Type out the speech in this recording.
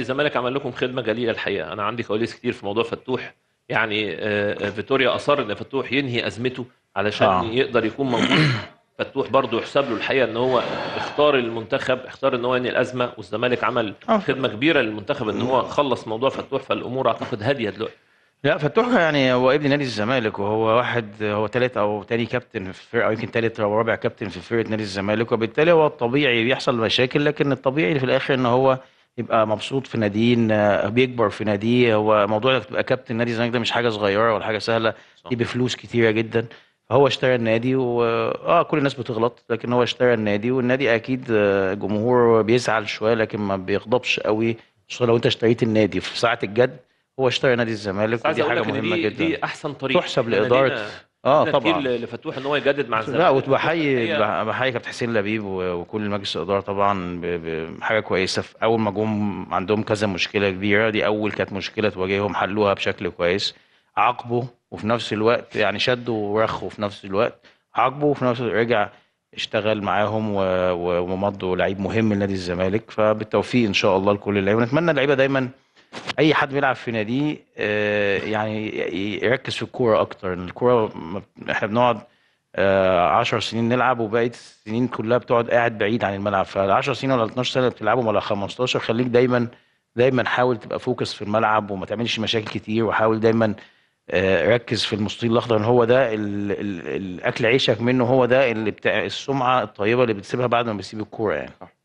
الزمالك عمل لكم خدمه جليله الحقيقه انا عندي كواليس كتير في موضوع فتوح يعني آه، آه، فيتوريا اصر ان فتوح ينهي ازمته علشان آه. يقدر يكون موجود فتوح برضه يحسب له الحقيقه ان هو اختار المنتخب اختار ان هو ينهي الازمه والزمالك عمل آه. خدمه كبيره للمنتخب ان هو خلص موضوع فتوح فالامور اعتقد هاديه دلوقتي لا فتوح يعني هو ابن نادي الزمالك وهو واحد هو ثالث او ثاني كابتن في الفرقه او يمكن ثالث او رابع كابتن في فرقه نادي الزمالك وبالتالي هو الطبيعي بيحصل مشاكل لكن الطبيعي في الاخر ان هو يبقى مبسوط في ناديه بيكبر في ناديه هو موضوع انك تبقى كابتن نادي الزمالك ده مش حاجه صغيره ولا حاجه سهله دي بفلوس كتيره جدا فهو اشترى النادي و اه كل الناس بتغلط لكن هو اشترى النادي والنادي اكيد آه، جمهور بيزعل شويه لكن ما بيغضبش قوي خصوصا لو انت اشتريت النادي في ساعه الجد هو اشترى نادي الزمالك ودي حاجه مهمه دي جدا دي احسن طريقه تحسب لاداره اه طبعا لفتوح ان هو يجدد مع الزمالك لا وبحيي بحيي كابتن حسين لبيب وكل مجلس الاداره طبعا بحاجه كويسه في اول ما جم عندهم كذا مشكله كبيره دي اول كانت مشكله تواجههم حلوها بشكل كويس عاقبوا وفي نفس الوقت يعني شدوا ورخوا في نفس الوقت عاقبوا وفي نفس الوقت رجع اشتغل معاهم ومضوا لعيب مهم لنادي الزمالك فبالتوفيق ان شاء الله لكل اللعيبه ونتمنى اللعيبه دايما اي حد بيلعب في ناديه آه، يعني يركز في الكوره اكتر الكوره احنا بنقعد 10 آه، سنين نلعب وبقيه السنين كلها بتقعد قاعد بعيد عن الملعب فال 10 سنين ولا 12 سنه بتلعبهم ولا 15 خليك دايما دايما حاول تبقى فوكس في الملعب وما تعملش مشاكل كتير وحاول دايما آه، ركز في المستطيل الاخضر ان هو ده الاكل عيشك منه هو ده اللي بتاع السمعه الطيبه اللي بتسيبها بعد ما بتسيب الكوره يعني